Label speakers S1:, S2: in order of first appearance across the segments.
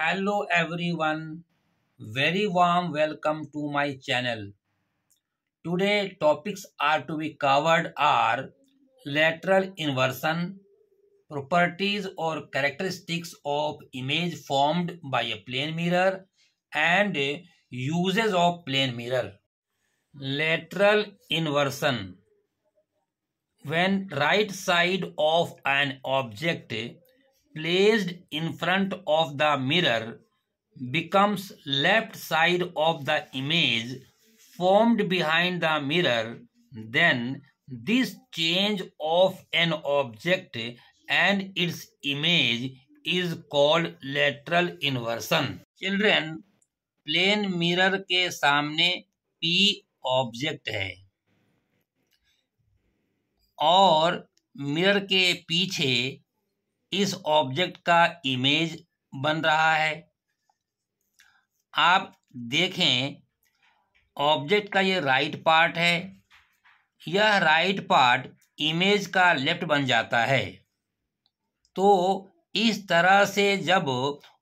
S1: hello everyone very warm welcome to my channel today topics are to be covered are lateral inversion properties or characteristics of image formed by a plane mirror and uses of plane mirror lateral inversion when right side of an object placed in front of the mirror becomes left side of the image formed behind the mirror then this change of an object and its image is called lateral inversion children plane mirror ke samne p object hai aur mirror ke piche इस object का image बन रहा है आप देखें object का ये right part है यह राइट पार्ट इमेज का लेफ्ट बन जाता है तो इस तरह से जब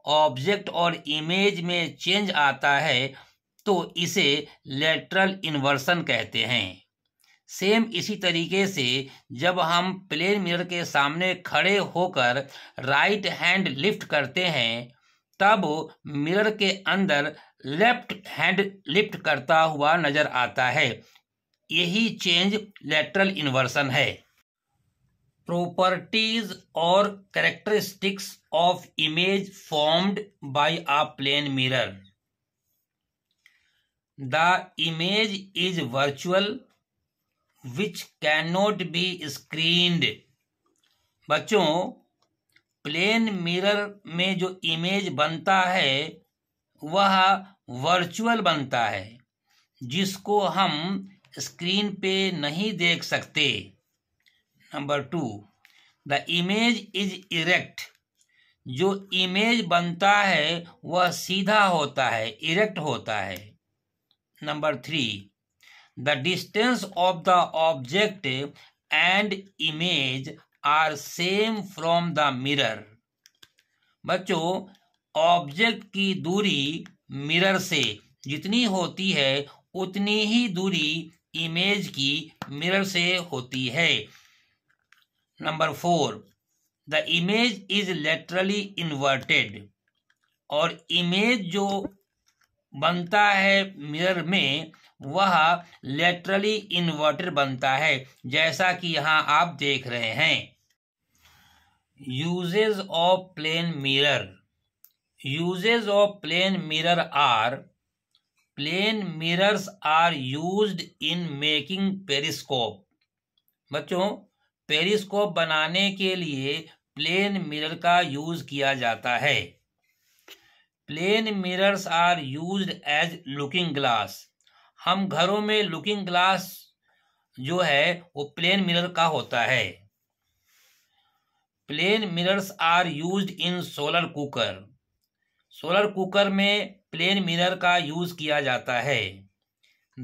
S1: ऑब्जेक्ट और इमेज में चेंज आता है तो इसे लेटरल इन्वर्सन कहते हैं सेम इसी तरीके से जब हम प्लेन मिरर के सामने खड़े होकर राइट हैंड लिफ्ट करते हैं तब मिरर के अंदर लेफ्ट हैंड लिफ्ट करता हुआ नजर आता है यही चेंज लेटरल इन्वर्सन है प्रॉपर्टीज और characteristics of image formed by a plane mirror the image is virtual which can not be screened बच्चों प्लेन मिरर में जो इमेज बनता है वह वर्चुअल बनता है जिसको हम स्क्रीन पे नहीं देख सकते number two the image is erect जो इमेज बनता है वह सीधा होता है इरेक्ट होता है number three the distance of the object and image are same from the mirror बच्चों ऑब्जेक्ट की दूरी मिरर से जितनी होती है उतनी ही दूरी इमेज की मिरर से होती है number four the image is laterally inverted और इमेज जो बनता है मिरर में वह लेटरली इन्वर्टर बनता है जैसा कि यहाँ आप देख रहे हैं uses of plane mirror uses of plane mirror are plane mirrors are use in making periscope बच्चों पेरिस्कोप बनाने के लिए प्लेन मिरर का यूज किया जाता है plane mirrors are use as looking glass हम घरों में लुकिंग ग्लास जो है वो प्लेन मिरर का होता है plane mirrors are use in solar cooker solar cooker में प्लेन मिरर का यूज किया जाता है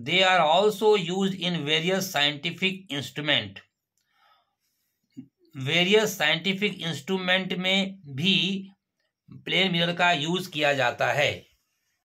S1: they are also use in various scientific instrument various scientific instrument में भी प्लेन मिरर का यूज किया जाता है